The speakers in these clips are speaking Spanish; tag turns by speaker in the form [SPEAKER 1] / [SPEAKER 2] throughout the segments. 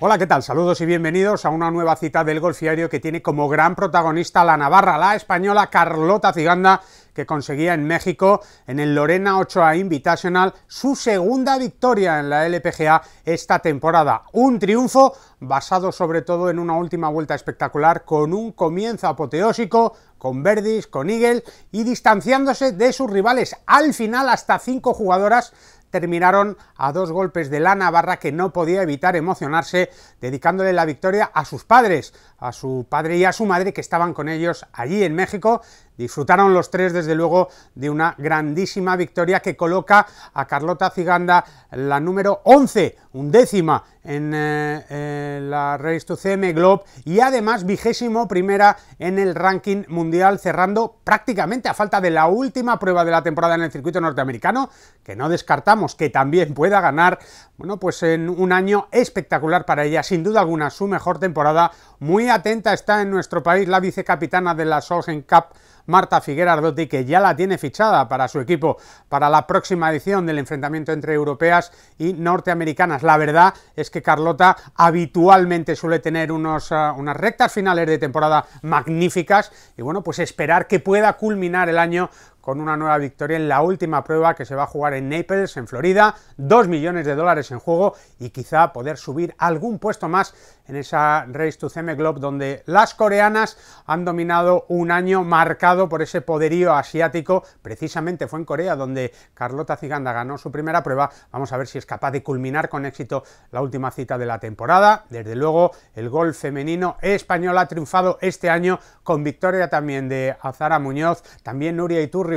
[SPEAKER 1] Hola, ¿qué tal? Saludos y bienvenidos a una nueva cita del Golfiario que tiene como gran protagonista la Navarra, la española Carlota Ciganda, que conseguía en México, en el Lorena 8A Invitational, su segunda victoria en la LPGA esta temporada. Un triunfo basado sobre todo en una última vuelta espectacular, con un comienzo apoteósico, con Verdis, con Eagle, y distanciándose de sus rivales al final hasta cinco jugadoras terminaron a dos golpes de la Navarra que no podía evitar emocionarse dedicándole la victoria a sus padres, a su padre y a su madre que estaban con ellos allí en México Disfrutaron los tres, desde luego, de una grandísima victoria que coloca a Carlota Ciganda la número 11, undécima en eh, eh, la Race to CM Globe y además vigésimo primera en el ranking mundial, cerrando prácticamente a falta de la última prueba de la temporada en el circuito norteamericano, que no descartamos que también pueda ganar, bueno, pues en un año espectacular para ella, sin duda alguna su mejor temporada, muy atenta está en nuestro país la vicecapitana de la Solgen Cup, Marta Figuera Ardotti, que ya la tiene fichada para su equipo para la próxima edición del enfrentamiento entre europeas y norteamericanas. La verdad es que Carlota habitualmente suele tener unos, eh, unas rectas finales de temporada magníficas y bueno, pues esperar que pueda culminar el año con una nueva victoria en la última prueba que se va a jugar en Naples, en Florida, 2 millones de dólares en juego y quizá poder subir algún puesto más en esa Race to CM Globe donde las coreanas han dominado un año marcado por ese poderío asiático, precisamente fue en Corea donde Carlota Ziganda ganó su primera prueba, vamos a ver si es capaz de culminar con éxito la última cita de la temporada, desde luego el gol femenino español ha triunfado este año con victoria también de Azara Muñoz, también Nuria Itur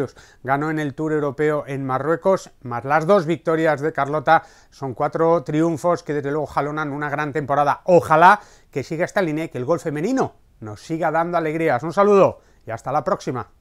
[SPEAKER 1] ganó en el Tour Europeo en Marruecos, más las dos victorias de Carlota, son cuatro triunfos que desde luego jalonan una gran temporada. Ojalá que siga esta línea y que el gol femenino nos siga dando alegrías. Un saludo y hasta la próxima.